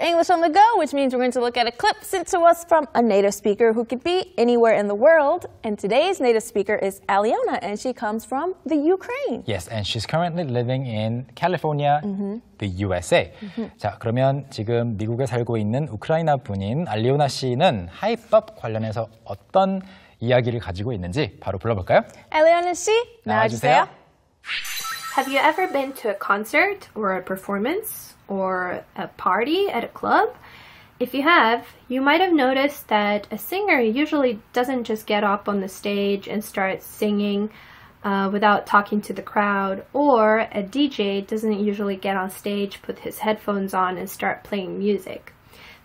for English on the Go, which means we're going to look at a clip sent to us from a native speaker who could be anywhere in the world. And today's native speaker is Aliona, and she comes from the Ukraine. Yes, and she's currently living in California, mm -hmm. the USA. Mm -hmm. 자, 그러면 지금 미국에 살고 있는 우크라이나 분인 알리오나 씨는 하이법 관련해서 어떤 이야기를 가지고 있는지 바로 불러볼까요? 알리오나 씨, 나와주세요. Have you ever been to a concert or a performance? or a party at a club. If you have, you might have noticed that a singer usually doesn't just get up on the stage and start singing uh, without talking to the crowd, or a DJ doesn't usually get on stage, put his headphones on, and start playing music.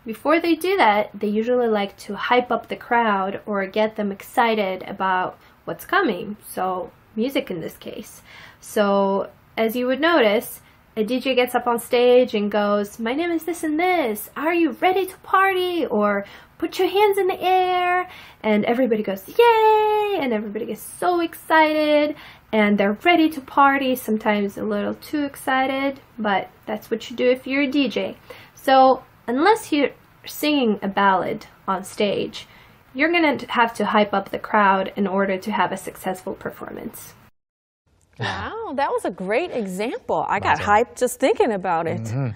Before they do that, they usually like to hype up the crowd or get them excited about what's coming, so music in this case. So, as you would notice, a DJ gets up on stage and goes, My name is this and this. Are you ready to party? Or put your hands in the air. And everybody goes, Yay! And everybody gets so excited and they're ready to party. Sometimes a little too excited, but that's what you do if you're a DJ. So, unless you're singing a ballad on stage, you're going to have to hype up the crowd in order to have a successful performance. Wow, that was a great example. I got hyped just thinking about it. 음,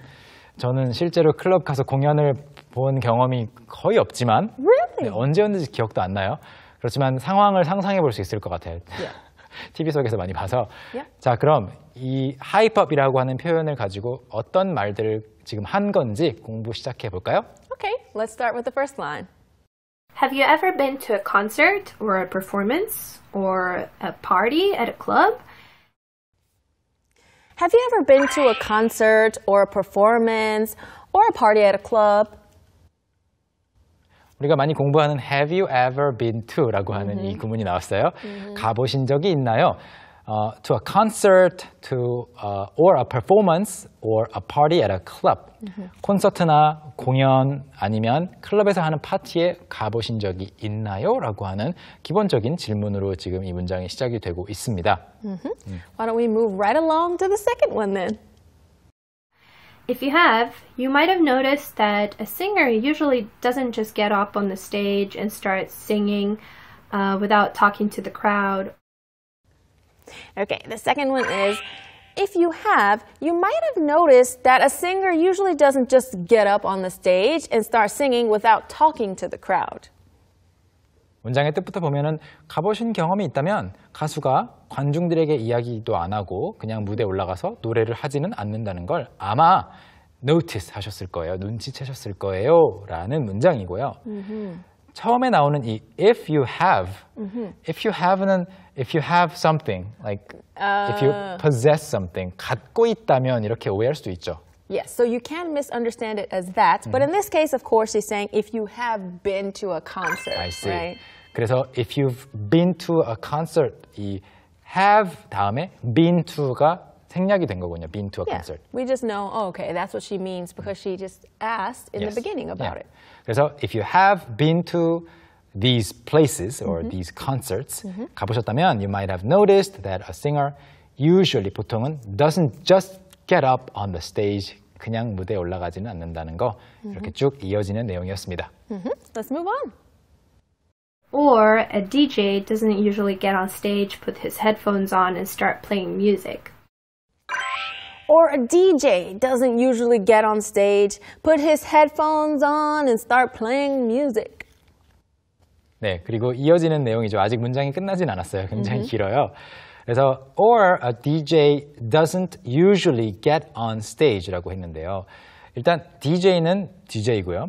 저는 실제로 클럽 가서 공연을 본 경험이 거의 없지만 네, Really? 언제였는지 기억도 안 나요. 그렇지만 상황을 상상해 볼 수 있을 것 같아요. Yeah. TV 속에서 많이 봐서. Yeah. 자, 그럼 이 하이팝이라고 하는 표현을 가지고 어떤 말들을 지금 한 건지 공부 시작해 볼까요? Okay, let's start with the first line. Have you ever been to a concert or a performance or a party at a club Have you ever been to a concert or a performance or a party at a club? 우리가 많이 공부하는 Have you ever been to라고 하는 이 구문이 나왔어요. 가보신 적이 있나요? uh, to a concert to, uh, or a performance or a party at a club. Mm-hmm. 콘서트나 공연 아니면 클럽에서 하는 파티에 가보신 적이 있나요? 라고 하는 기본적인 질문으로 지금 이 문장이 시작이 되고 있습니다. Mm-hmm. Why don't we move right along to the second one then? If you have, you might have noticed that a singer usually doesn't just get up on the stage and start singing uh, without talking to the crowd Okay, the second one is if you have, you might have noticed that a singer usually doesn't just get up on the stage and start singing without talking to the crowd. 문장의 뜻부터 보면은 가보신 경험이 있다면 가수가 관중들에게 이야기도 안 하고 그냥 무대에 올라가서 노래를 하지는 않는다는 걸 아마 notice 하셨을 거예요. 눈치채셨을 거예요. 라는 문장이고요. Mm 처음에 나오는 이 if you have, if you have는 if you have something, like uh. if you possess something, 갖고 있다면 이렇게 오해할 수도 있죠. Yes, so you can misunderstand it as that, but in this case, of course, he's saying if you have been to a concert, I see. right? 그래서 if you've been to a concert, 이 have 다음에 been to가 생략이 된 거군요. been to a concert. We just know, oh, okay, that's what she means because she just asked in the beginning about it. 그래서 if you have been to these places or mm-hmm. these concerts mm-hmm. 가보셨다면 you might have noticed that a singer usually 보통은 doesn't just get up on the stage 그냥 무대에 올라가지는 않는다는 거 이렇게 mm-hmm. 쭉 이어지는 내용이었습니다. Let's move on. Or a DJ doesn't usually get on stage, put his headphones on, and start playing music. Or a DJ doesn't usually get on stage, put his headphones on and start playing music. 네, 그리고 이어지는 내용이죠. 아직 문장이 끝나진 않았어요. 굉장히 길어요. 그래서 or a DJ doesn't usually get on stage라고 했는데요. 일단 DJ는 DJ이고요.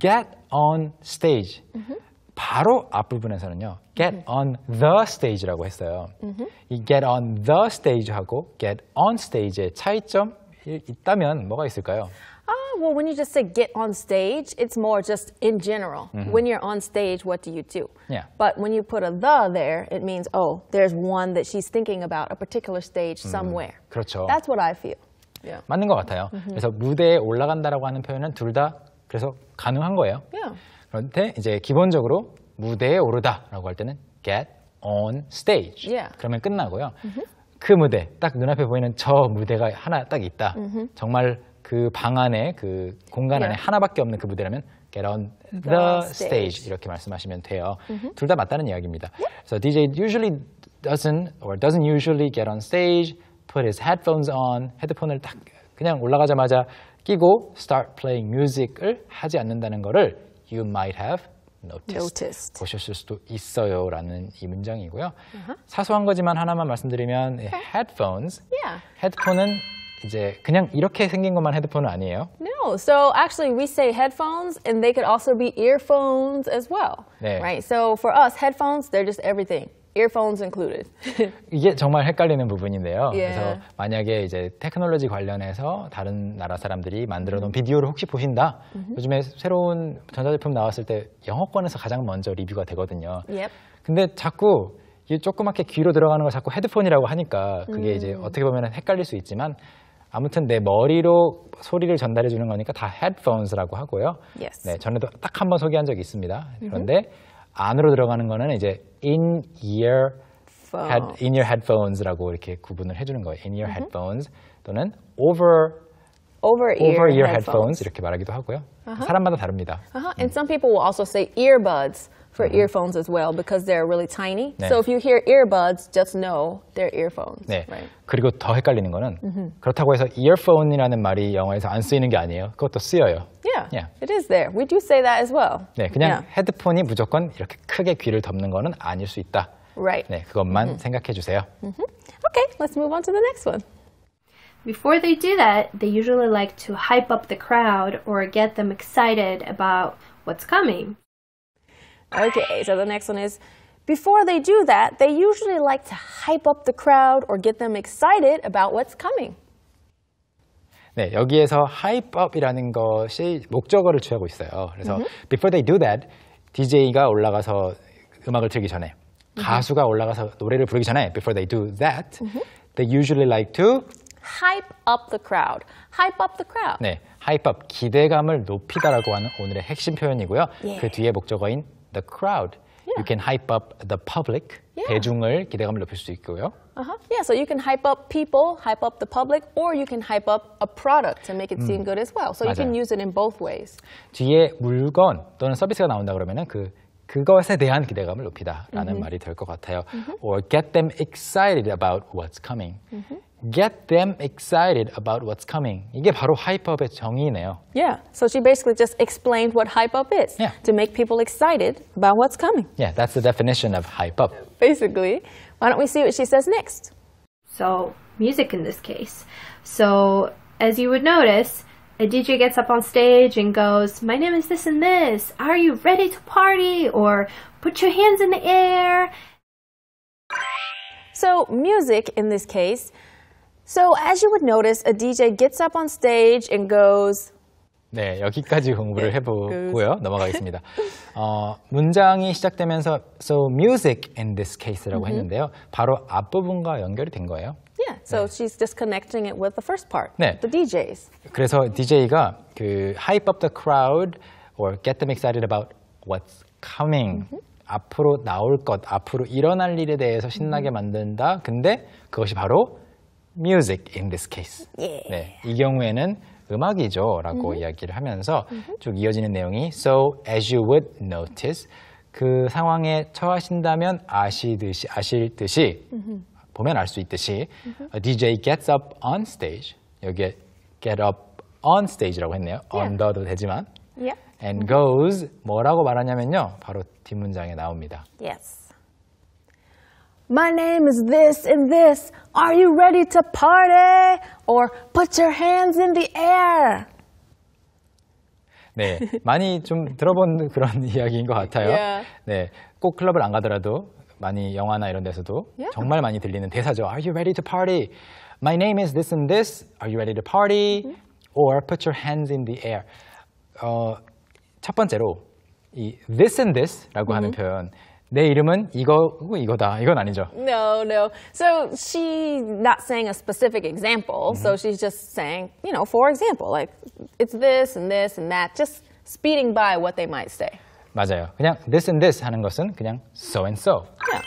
get on stage. 바로 앞부분에서는요. get on the stage라고 했어요. 이 get on the stage하고 get on stage의 차이점 있다면 뭐가 있을까요? well, when you just say get on stage, it's more just in general. Mm -hmm. When you're on stage, what do you do? Yeah. But when you put a the there, it means oh, there's one that she's thinking about a particular stage somewhere. 음, 그렇죠. That's what I feel. Yeah. 맞는 것 같아요. Mm -hmm. 그래서 무대에 올라간다라고 하는 표현은 둘 다 그래서 가능한 거예요. Yeah. 그런데 이제 기본적으로 무대에 오르다라고 할 때는 get on stage. Yeah. 그러면 끝나고요. Mm -hmm. 그 무대, 딱 눈앞에 보이는 저 무대가 하나 딱 있다. Mm -hmm. 정말 그 방 안에 그 공간 안에 yeah. 하나밖에 없는 그 무대라면 get on the, the stage 이렇게 말씀하시면 돼요. Mm -hmm. 둘다 맞다는 이야기입니다. Yeah. So DJ usually doesn't or doesn't usually get on stage, put his headphones on, 헤드폰을 딱 그냥 올라가자마자 끼고 start playing music을 하지 않는다는 거를 you might have noticed, 보셨을 수도 있어요라는 이 문장이고요. Uh -huh. 사소한 거지만 하나만 말씀드리면 okay. headphones, yeah. 헤드폰은 이제 그냥 이렇게 생긴 것만 헤드폰은 아니에요. No, so actually we say headphones and they could also be earphones as well. 네. Right? So for us, headphones, they're just everything. earphones included. 이게 정말 헷갈리는 부분인데요. Yeah. 예. 그래서 만약에 이제 테크놀로지 관련해서 다른 나라 사람들이 만들어 놓은 비디오를 혹시 보신다. Mm -hmm. 요즘에 새로운 전자제품 나왔을 때 영어권에서 가장 먼저 리뷰가 되거든요. Yep. 근데 자꾸 이 조그맣게 귀로 들어가는 걸 자꾸 헤드폰이라고 하니까 그게 음. 이제 어떻게 보면 헷갈릴 수 있지만 아무튼 내 머리로 소리를 전달해 주는 거니까 다헤드폰이라고 하고요. Yes. 네, 전에도 딱 한 번 소개한 적이 있습니다. 그런데 mm -hmm. 안으로 들어가는 거는 이제 in ear head, in y o u r headphones라고 이렇게 구분을 해주는 거예요. in y o u r headphones 또는 over over ear, over -ear headphones. headphones. 이렇게 말하기도 하고요. Uh -huh. 사람마다 다릅니다. Uh -huh. And some people will also say earbuds. for 음. Mm-hmm. earphones as well because they're really tiny. 네. So if you hear earbuds, just know they're earphones. 네. Right? 그리고 더 헷갈리는 거는 음흠. Mm-hmm. 그렇다고 해서 earphone이라는 말이 영어에서 안 쓰이는 게 아니에요. 그것도 쓰여요. Yeah, yeah. It is there. We do say that as well. 네, 그냥 yeah. 헤드폰이 무조건 이렇게 크게 귀를 덮는 거는 아닐 수 있다. Right. 네, 그것만 음흠. Mm-hmm. 생각해 주세요. 음흠. Okay, let's move on to the next one. Before they do that, they usually like to hype up the crowd or get them excited about what's coming. Okay, so the next one is before they do that, they usually like to hype up the crowd or get them excited about what's coming. 네, 여기에서 hype up이라는 것이 목적어를 취하고 있어요. 그래서 mm -hmm. before they do that, DJ가 올라가서 음악을 틀기 전에 mm -hmm. 가수가 올라가서 노래를 부르기 전에 before they do that, mm -hmm. they usually like to hype up the crowd. hype up the crowd. 네, hype up 기대감을 높이다라고 하는 오늘의 핵심 표현이고요. Yeah. 그 뒤에 목적어인 the crowd. Yeah. You can hype up the public. Yeah. 대중을 기대감을 높일 수 있고요. Uh-huh. Yeah, so you can hype up people, hype up the public, or you can hype up a product to make it seem 음. Mm. good as well. So 맞아요. you can use it in both ways. 뒤에 물건 또는 서비스가 나온다 그러면은 그 그것에 대한 기대감을 높이다라는 mm-hmm. 말이 될 것 같아요. Mm-hmm. Or get them excited about what's coming. Mm-hmm get them excited about what's coming. 이게 바로 hypeup의 정의네요. Yeah. So she basically just explained what up is. Yeah. To make people excited about what's coming. Yeah, that's the definition of up. Basically. Why don't we see what she says next? So, music in this case. So, as you would notice, a DJ gets up on stage and goes, My name is this and this. Are you ready to party? Or put your hands in the air. So, music in this case So as you would notice, a DJ gets up on stage and goes. 네, 여기까지 공부를 해보고요. 넘어가겠습니다. 어, 문장이 시작되면서 so music in this case라고 했는데요. 바로 앞부분과 연결이 된 거예요. Yeah, so she's just connecting it with the first part, 네. the DJs. 그래서 DJ가 그 hype up the crowd or get them excited about what's coming. 앞으로 나올 것, 앞으로 일어날 일에 대해서 신나게 만든다. 근데 그것이 바로 music in this case. 예. 네, 이 경우에는 음악이죠라고 이야기를 하면서 쭉 이어지는 내용이 so as you would notice 그 상황에 처하신다면 아시듯이 아실 듯이 보면 알 수 있듯이 a DJ gets up on stage 여기에 get up on stage라고 했네요. on the도 되지만 and goes 뭐라고 말하냐면요 바로 뒷문장에 나옵니다. Yes. My name is this and this. Are you ready to party? Or put your hands in the air. 네, 많이 좀 들어본 그런 이야기인 것 같아요. Yeah. 네, 꼭 클럽을 안 가더라도 많이 영화나 이런 데서도 yeah. 정말 많이 들리는 대사죠. Are you ready to party? My name is this and this. Are you ready to party? Mm. Or put your hands in the air. 어, 첫 번째로 이 this and this라고 mm. 하는 mm-hmm. 표현 내 이름은 이거고 이거다. 이건 아니죠. No, no. So she's not saying a specific example. Mm -hmm. So she's just saying, you know, for example, like it's this and this and that. Just speeding by what they might say. 맞아요. 그냥 this and this 하는 것은 그냥 so and so. Yeah.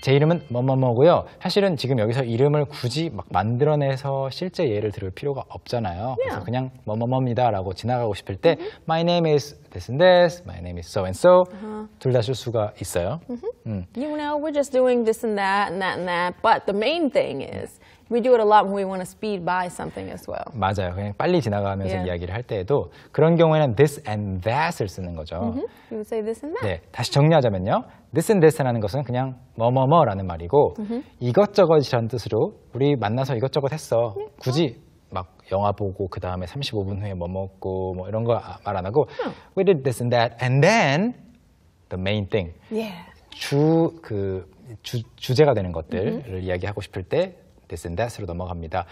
제 이름은 뭐뭐뭐고요. 사실은 지금 여기서 이름을 굳이 막 만들어내서 실제 예를 들을 필요가 없잖아요. 그래서 그냥 뭐뭐뭐입니다라고 지나가고 싶을 때 My name is this and this, my name is so and so 둘 다 쓸 수가 있어요. 음. You know, we're just doing this and that and that and that, but the main thing is We do it a lot when we want to speed by something as well. 맞아요. 그냥 빨리 지나가면서 Yeah. 이야기를 할 때에도 그런 경우에는 this and that을 쓰는 거죠. You would say this and that. 네, 다시 정리하자면요. t h i s and this 라는 것은 그냥 뭐뭐뭐 라는 말이고 이것저것이란 뜻으로 우리 만나서 이것저것 했어. 음, 굳이 음. 막 영화 보고 그 다음에 35분 후에 뭐 먹고 뭐 이런 거 말안 아, 하고 음. we did this and that and then the main thing 주그 주, 주제가 되는 것들을 이야기하고 싶을 때 this and that으로 넘어갑니다.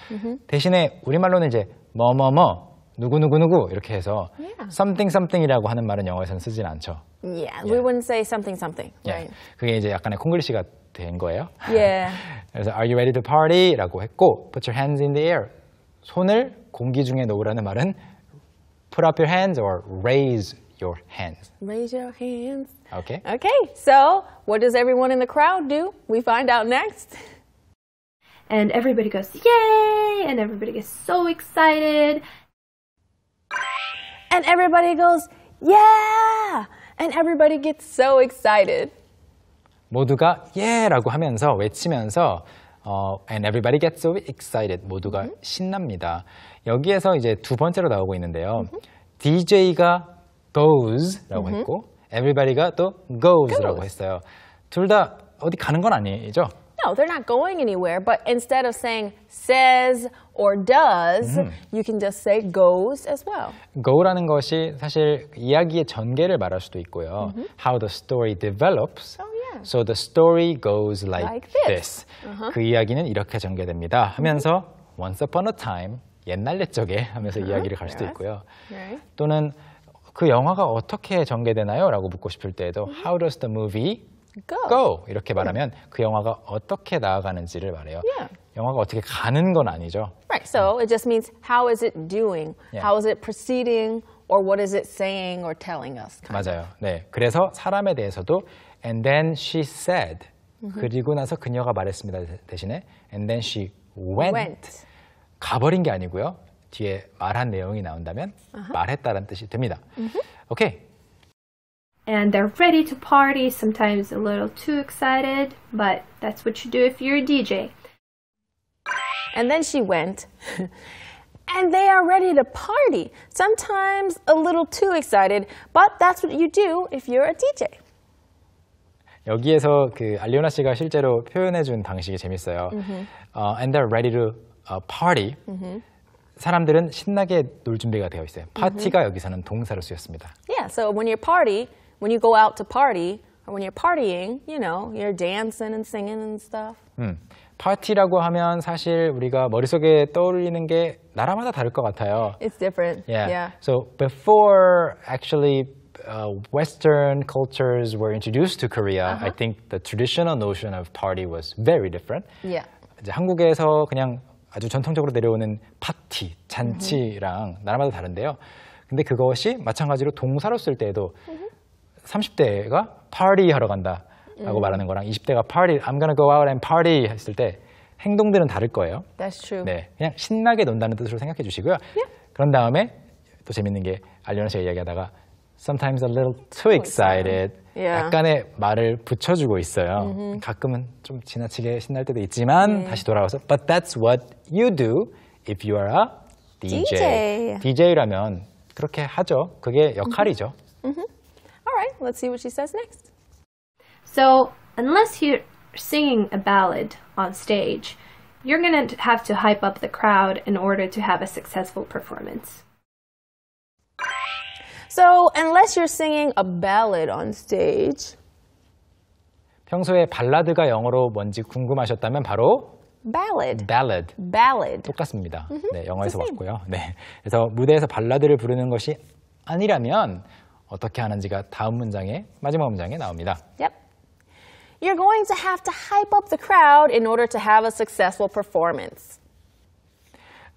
대신에 우리말로는 이제 뭐뭐뭐 누구누구누구 이렇게 해서 yeah. something something이라고 하는 말은 영어에서는 쓰진 않죠. Yeah, we wouldn't say something something. Right. 그게 이제 약간의 콩글리시가 된 거예요. Yeah. 그래서 are you ready to party? 라고 했고 put your hands in the air. 손을 공기 중에 놓으라는 말은 put up your hands or raise your hands. Raise your hands. Okay. Okay. So, what does everyone in the crowd do? We find out next. And everybody goes, "Yay!" and everybody gets so excited. And everybody goes, yeah! And everybody gets so excited. 모두가 예라고 하면서 외치면서 어, and everybody gets so excited 모두가 mm -hmm. 신납니다. 여기에서 이제 두 번째로 나오고 있는데요. Mm -hmm. DJ가 goes라고 mm -hmm. 했고 everybody가 또 goes라고 Goes. 했어요. 둘 다 어디 가는 건 아니죠? no, they're not going anywhere. But instead of saying says or does, 음. you can just say goes as well. go라는 것이 사실 이야기의 전개를 말할 수도 있고요. Mm -hmm. How the story develops. Oh, yeah. So the story goes like, like this. this. Uh -huh. 그 이야기는 이렇게 전개됩니다. 하면서 once upon a time 옛날 옛적에 하면서 uh -huh. 이야기를 갈 수도 yes. 있고요. Right. 또는 그 영화가 어떻게 전개되나요? 라고 묻고 싶을 때에도 mm -hmm. How does the movie go. go 이렇게 말하면 그 영화가 어떻게 나아가는지를 말해요. Yeah. 영화가 어떻게 가는 건 아니죠. Right. So it just means how is it doing? Yeah. How is it proceeding? Or what is it saying or telling us? 맞아요. Of. 네. 그래서 사람에 대해서도 and then she said mm-hmm. 그리고 나서 그녀가 말했습니다 대신에 and then she went, went. 가버린 게 아니고요. 뒤에 말한 내용이 나온다면 uh-huh. 말했다는 뜻이 됩니다. Mm-hmm. 오케이. and they're ready to party, sometimes a little too excited, but that's what you do if you're a DJ. And then she went. and they are ready to party, sometimes a little too excited, but that's what you do if you're a DJ. 여기에서 그 알리오나 씨가 실제로 표현해 준 방식이 재밌어요. Mm -hmm. uh, and they're ready to uh, party. Mm -hmm. 사람들은 신나게 놀 준비가 되어 있어요. 파티가 mm -hmm. 여기서는 동사로 쓰였습니다. Yeah, so when you're party, when you go out to party or when you're partying, you know, you're dancing and singing and stuff. 음, 파티라고 하면 사실 우리가 머릿속에 떠올리는 게 나라마다 다를 것 같아요. It's different. Yeah. yeah. So before actually uh, Western cultures were introduced to Korea, uh -huh. I think the traditional notion of party was very different. Yeah. 이제 한국에서 그냥 아주 전통적으로 내려오는 파티, 잔치랑 uh -huh. 나라마다 다른데요. 근데 그것이 마찬가지로 동사로 쓸 때에도 -huh. 30대가 파티하러 간다라고 음. 말하는 거랑 20대가 파티, I'm gonna go out and party 했을 때 행동들은 다를 거예요. That's true. 네, 그냥 신나게 논다는 뜻으로 생각해 주시고요. Yeah. 그런 다음에 또 재밌는 게 알려나 씨가 이야기하다가 sometimes a little too excited. Yeah. 약간의 말을 붙여주고 있어요. Mm -hmm. 가끔은 좀 지나치게 신날 때도 있지만 mm. 다시 돌아와서 but that's what you do if you are a DJ. DJ. DJ라면 그렇게 하죠. 그게 역할이죠. Mm -hmm. let's see what she says next. So, unless you're singing a ballad on stage, you're going to have to hype up the crowd in order to have a successful performance. So, unless you're singing a ballad on stage. 평소에 발라드가 영어로 뭔지 궁금하셨다면 바로 ballad. ballad. ballad. 똑같습니다. 네, 영어에서 왔고요. 네. 그래서 무대에서 발라드를 부르는 것이 아니라면 어떻게 하는지가 다음 문장의 마지막 문장에 나옵니다. Yep. You're going to have to hype up the crowd in order to have a successful performance.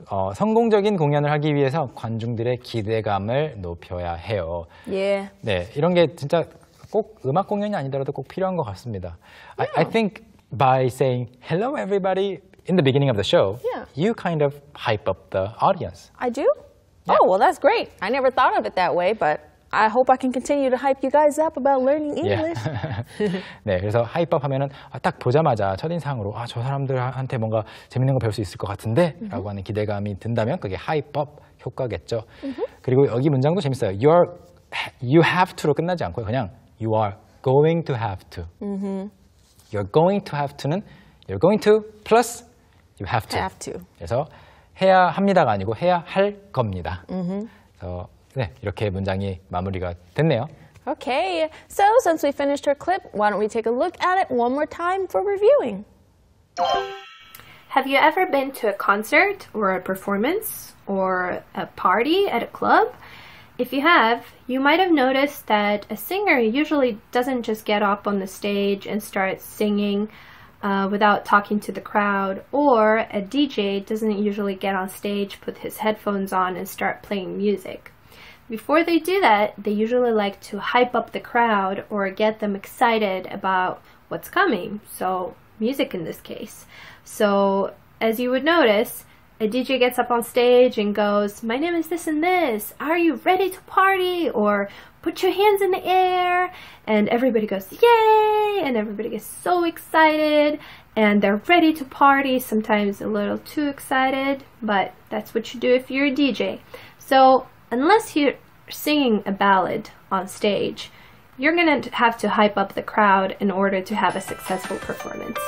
어, 성공적인 공연을 하기 위해서 관중들의 기대감을 높여야 해요. 예. 네, 이런 게 진짜 꼭 음악 공연이 아니더라도 꼭 필요한 것 같습니다. Yeah. I, I think by saying hello everybody in the beginning of the show, yeah. you kind of hype up the audience. I do? Yeah. Oh, well that's great. I never thought of it that way, but I hope I can continue to hype you guys up about learning English. Yeah. 네, 그래서 하이팝 하면은 딱 보자마자 첫인상으로 아, 저 사람들한테 뭔가 재밌는 거 배울 수 있을 것 같은데 mm -hmm. 라고 하는 기대감이 든다면 그게 하이팝 효과겠죠. Mm -hmm. 그리고 여기 문장도 재밌어요. You're, you have to로 끝나지 않고요. 그냥 you are going to have to. Mm -hmm. You're going to have to는 you're going to plus you have to. Have to. 그래서 해야 합니다가 아니고 해야 할 겁니다. 그래서 네, 이렇게 문장이 마무리가 됐네요. Okay, so since we finished our clip, why don't we take a look at it one more time for reviewing? Have you ever been to a concert or a performance or a party at a club? If you have, you might have noticed that a singer usually doesn't just get up on the stage and start singing uh, without talking to the crowd, or a DJ doesn't usually get on stage, put his headphones on, and start playing music. Before they do that, they usually like to hype up the crowd or get them excited about what's coming, so music in this case. So as you would notice, a DJ gets up on stage and goes, My name is this and this. Are you ready to party? Or put your hands in the air. And everybody goes, Yay! And everybody gets so excited and they're ready to party. Sometimes a little too excited, but that's what you do if you're a DJ. So unless you're singing a ballad on stage, you're going to have to hype up the crowd in order to have a successful performance.